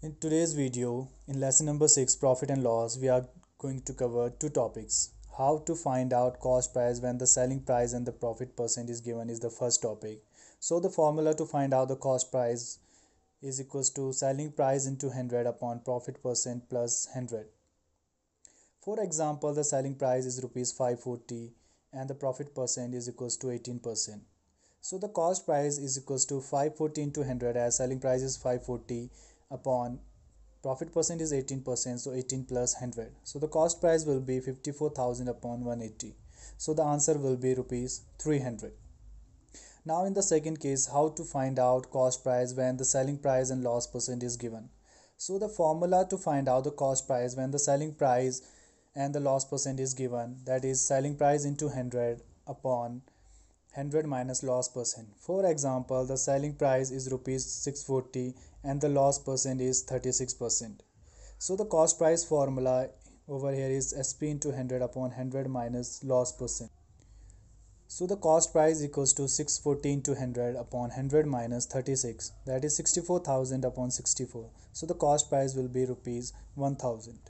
In today's video, in lesson number 6, Profit and Loss, we are going to cover two topics. How to find out cost price when the selling price and the profit percent is given is the first topic. So the formula to find out the cost price is equals to selling price into 100 upon profit percent plus 100. For example, the selling price is rupees 540 and the profit percent is equals to 18%. So the cost price is equals to 540 into 100 as selling price is 540 upon profit percent is 18% so 18 plus 100 so the cost price will be 54000 upon 180 so the answer will be rupees 300 now in the second case how to find out cost price when the selling price and loss percent is given so the formula to find out the cost price when the selling price and the loss percent is given that is selling price into 100 upon 100 minus loss percent. For example, the selling price is rupees 640 and the loss percent is 36%. So the cost price formula over here is SP into 100 upon 100 minus loss percent. So the cost price equals to 640 to 100 upon 100 minus 36 that is 64,000 upon 64. So the cost price will be rupees 1000.